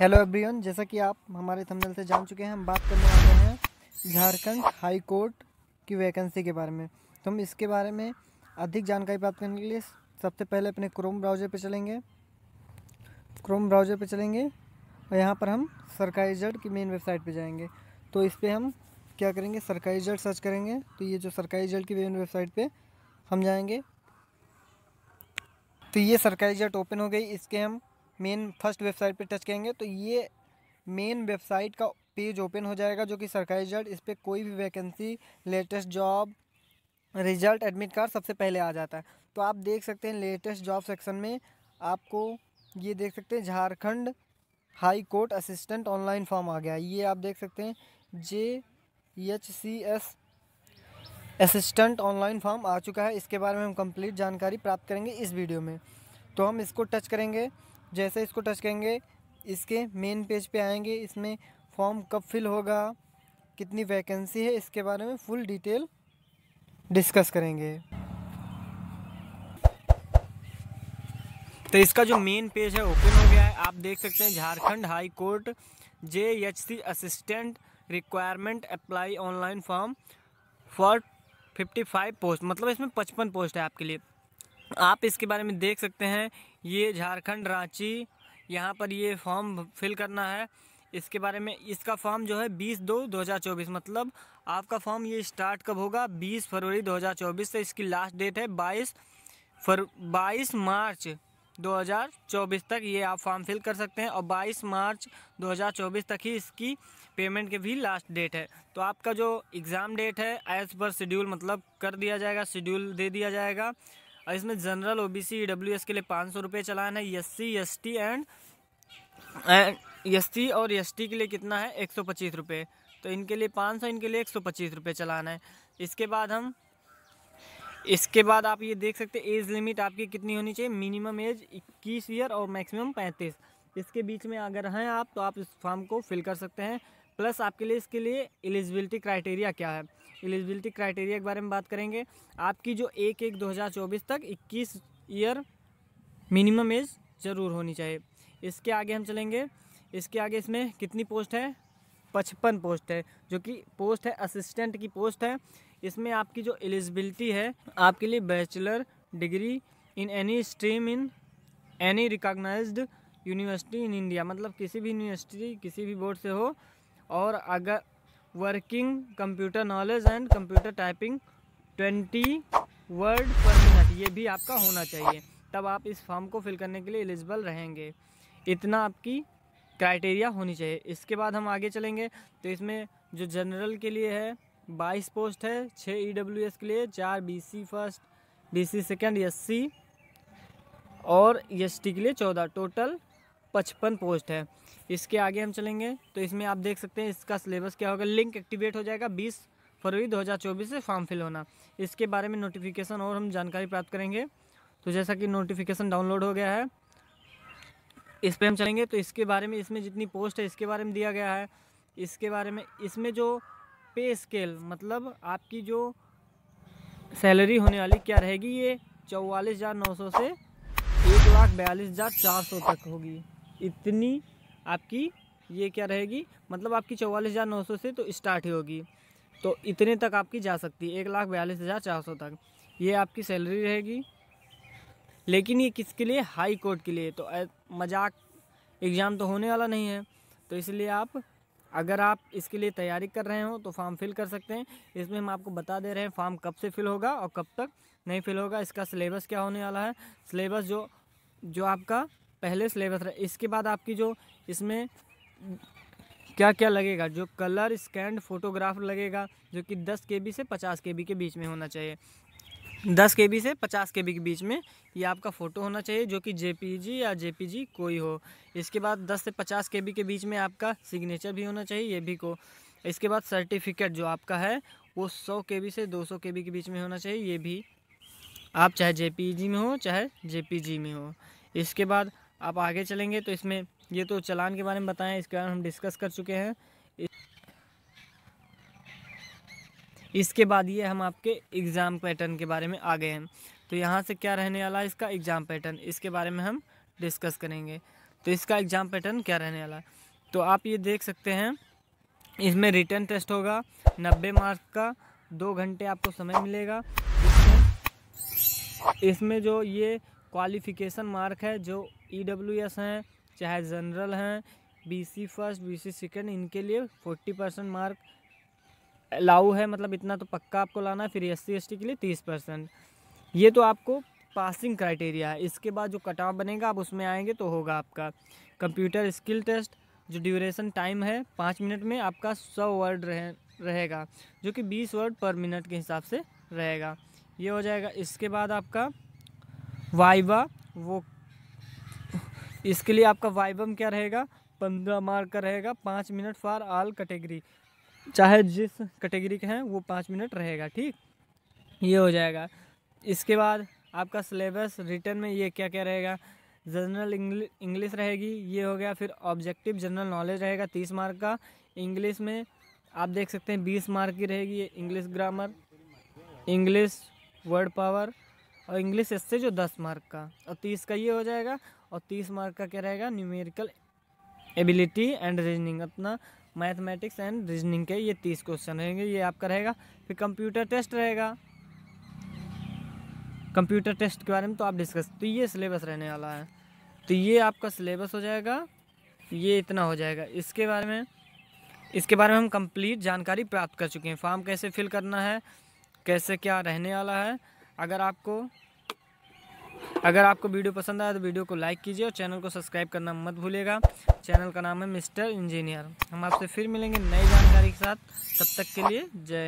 hello everyone जैसा कि आप हमारे थंबनेल से जान चुके हैं हम बात करने वाले हैं झारखंड हाई कोर्ट की वैकेंसी के बारे में तो हम इसके बारे में अधिक जानकारी प्राप्त करने के लिए सबसे पहले अपने क्रोम ब्राउज़र पर चलेंगे क्रोम ब्राउज़र पर चलेंगे और यहाँ पर हम सरकारी जड की मेन वेबसाइट पर जाएंगे तो इस पर हम क्या करेंगे सरकारी जड सर्च करेंगे तो ये जो सरकारी जड की मेन वेबसाइट पर हम जाएंगे तो ये सरकारी जट ओपन हो गई इसके हम मेन फर्स्ट वेबसाइट पर टच करेंगे तो ये मेन वेबसाइट का पेज ओपन हो जाएगा जो कि सरकारी रिजल्ट इस पर कोई भी vacancy latest job result admit card सबसे पहले आ जाता है तो आप देख सकते हैं लेटेस्ट जॉब सेक्शन में आपको ये देख सकते हैं Jharkhand high court assistant online form आ गया ये आप देख सकते हैं J H C S assistant online form आ चुका है इसके बारे में हम कंप्लीट जानकारी प्राप्त करेंगे इस वीडियो में तो हम इसको टच करेंगे जैसे इसको टच करेंगे इसके मेन पेज पे आएंगे इसमें फॉर्म कब फिल होगा कितनी वैकेंसी है इसके बारे में फुल डिटेल डिस्कस करेंगे तो इसका जो मेन पेज है ओपन हो गया है आप देख सकते हैं Jharkhand high court J H C assistant requirement apply online form for 55 post मतलब इसमें 55 पोस्ट है आपके लिए आप इसके बारे में देख सकते हैं ये झारखंड रांची यहाँ पर ये फॉर्म फिल करना है इसके बारे में इसका फॉर्म जो है 20 दो 2024 मतलब आपका फॉर्म ये स्टार्ट कब होगा 20 फरवरी 2024 से इसकी लास्ट डेट है 22 फर 22 मार्च 2024 तक ये आप फॉर्म फिल कर सकते हैं और 22 मार्च 2024 तक ही इसकी पेमेंट के भी लास्ट डेट है तो आपका जो एग्ज़ाम डेट है एज़ पर शेड्यूल मतलब कर दिया जाएगा शेड्यूल दे दिया जाएगा और इसमें जनरल ओबीसी ईडब्ल्यूएस के लिए पाँच सौ रुपये चलान है C S T and and C और टी के लिए कितना है एक सौ पच्चीस रुपये तो इनके लिए पाँच सौ इनके लिए एक सौ पच्चीस रुपये चलान है इसके बाद हम इसके बाद आप ये देख सकते हैं एज लिमिट आपकी कितनी होनी चाहिए मिनिमम एज इक्कीस ईयर और मैक्सिमम पैंतीस इसके बीच में अगर हैं आप तो आप इस फॉर्म को फिल कर सकते हैं प्लस आपके लिए इसके लिए एलिजिबिलिटी क्राइटेरिया क्या है एलिजिबिलिटी क्राइटेरिया के बारे में बात करेंगे आपकी जो एक एक 2024 तक 21 ईयर मिनिमम एज ज़रूर होनी चाहिए इसके आगे हम चलेंगे इसके आगे इसमें कितनी पोस्ट है पचपन पोस्ट है जो कि पोस्ट है असिस्टेंट की पोस्ट है इसमें आपकी जो एलिजिबिलिटी है आपके लिए bachelor degree in any stream in any recognised university in India मतलब किसी भी यूनिवर्सिटी किसी भी बोर्ड से हो और अगर working computer knowledge and computer typing twenty word per minute ये भी आपका होना चाहिए तब आप इस फॉर्म को फिल करने के लिए एलिजिबल रहेंगे इतना आपकी क्राइटेरिया होनी चाहिए इसके बाद हम आगे चलेंगे तो इसमें जो जनरल के लिए है बाईस पोस्ट है छः ई डब्ल्यू एस के लिए चार B C first B C second S C और एस टी के लिए चौदह टोटल पचपन पोस्ट है इसके आगे हम चलेंगे तो इसमें आप देख सकते हैं इसका सिलेबस क्या होगा लिंक एक्टिवेट हो जाएगा बीस फरवरी 2024 से फॉर्म फिल होना इसके बारे में नोटिफिकेशन और हम जानकारी प्राप्त करेंगे तो जैसा कि नोटिफिकेशन डाउनलोड हो गया है इस पर हम चलेंगे तो इसके बारे में इसमें जितनी पोस्ट है इसके बारे में दिया गया है इसके बारे में इसमें जो पे स्केल मतलब आपकी जो सैलरी होने वाली क्या रहेगी ये चौवालीस हज़ार नौ सौ से एक लाख बयालीस हज़ार चार सौ तक होगी इतनी आपकी ये क्या रहेगी मतलब आपकी चौवालीस हज़ार नौ सौ से तो स्टार्ट ही होगी तो इतने तक आपकी जा सकती है एक लाख बयालीस हज़ार चार सौ तक ये आपकी सैलरी रहेगी लेकिन ये किसके लिए हाई कोर्ट के लिए तो मजाक एग्ज़ाम तो होने वाला नहीं है तो इसलिए आप अगर आप इसके लिए तैयारी कर रहे हो तो फॉर्म फिल कर सकते हैं इसमें हम आपको बता दे रहे हैं फॉर्म कब से फिल होगा और कब तक नहीं फिल होगा इसका सिलेबस क्या होने वाला है सिलेबस जो जो आपका पहले सिलेबस रहे इसके बाद आपकी जो इसमें क्या क्या लगेगा जो कलर स्कैंड फोटोग्राफ लगेगा जो कि दस के से पचास के के बीच में होना चाहिए दस के से पचास के के बीच में ये आपका फ़ोटो होना चाहिए जो कि जे या जे कोई हो इसके बाद दस से पचास के के बीच में आपका सिग्नेचर भी होना चाहिए ये भी को इसके बाद सर्टिफिकेट जो आपका है वो सौ के से दो सौ के के बीच में होना चाहिए ये भी आप चाहे जे में हो चाहे जे में हो इसके बाद आप आगे चलेंगे तो इसमें ये तो चलान के बारे में बताएं इसके बारे में हम डिस्कस कर चुके हैं इसके बाद ये हम आपके एग्ज़ाम पैटर्न के बारे में आ गए हैं तो यहाँ से क्या रहने वाला है इसका एग्ज़ाम पैटर्न इसके बारे में हम डिस्कस करेंगे तो इसका एग्ज़ाम पैटर्न क्या रहने वाला है तो आप ये देख सकते हैं इसमें रिटर्न टेस्ट होगा नब्बे मार्क का दो घंटे आपको समय मिलेगा इसमें, इसमें जो ये क्वालिफिकेशन मार्क है जो ई डब्ल्यू एस हैं चाहे जनरल हैं B C first B C second इनके लिए फोर्टी परसेंट मार्क अलाउ है मतलब इतना तो पक्का आपको लाना है फिर एस सी एस टी के लिए तीस परसेंट ये तो आपको पासिंग क्राइटेरिया है इसके बाद जो कट ऑफ बनेगा आप उसमें आएंगे तो होगा आपका कंप्यूटर स्किल टेस्ट जो ड्यूरेशन टाइम है पाँच मिनट में आपका सौ वर्ड रहे रहेगा जो कि बीस वर्ड पर मिनट के हिसाब से रहेगा ये हो जाएगा इसके बाद आपका वाइबा वो इसके लिए आपका वाइबम क्या रहेगा पंद्रह मार्क का रहेगा पाँच मिनट फॉर आल कैटेगरी चाहे जिस कैटेगरी के हैं वो पाँच मिनट रहेगा ठीक ये हो जाएगा इसके बाद आपका सिलेबस रिटर्न में ये क्या क्या रहेगा जनरल इंग्लिश रहेगी ये हो गया फिर ऑब्जेक्टिव जनरल नॉलेज रहेगा तीस मार्क का इंग्लिश में आप देख सकते हैं बीस मार्क की रहेगी ये English grammar English word power और इंग्लिश इससे जो दस मार्क का और तीस का ये हो जाएगा और तीस मार्क का क्या रहेगा न्यूमेरिकल एबिलिटी एंड रीजनिंग अपना मैथमेटिक्स एंड रीजनिंग के ये तीस क्वेश्चन रहेंगे ये आपका रहेगा फिर कंप्यूटर टेस्ट रहेगा कंप्यूटर टेस्ट के बारे में तो आप डिस्कस तो ये सिलेबस रहने वाला है तो ये आपका सिलेबस हो जाएगा ये इतना हो जाएगा इसके बारे में इसके बारे में हम कंप्लीट जानकारी प्राप्त कर चुके हैं फॉर्म कैसे फिल करना है कैसे क्या रहने वाला है अगर आपको अगर आपको वीडियो पसंद आया तो वीडियो को लाइक कीजिए और चैनल को सब्सक्राइब करना मत भूलिएगा चैनल का नाम है मिस्टर इंजीनियर हम आपसे फिर मिलेंगे नई जानकारी के साथ तब तक के लिए जय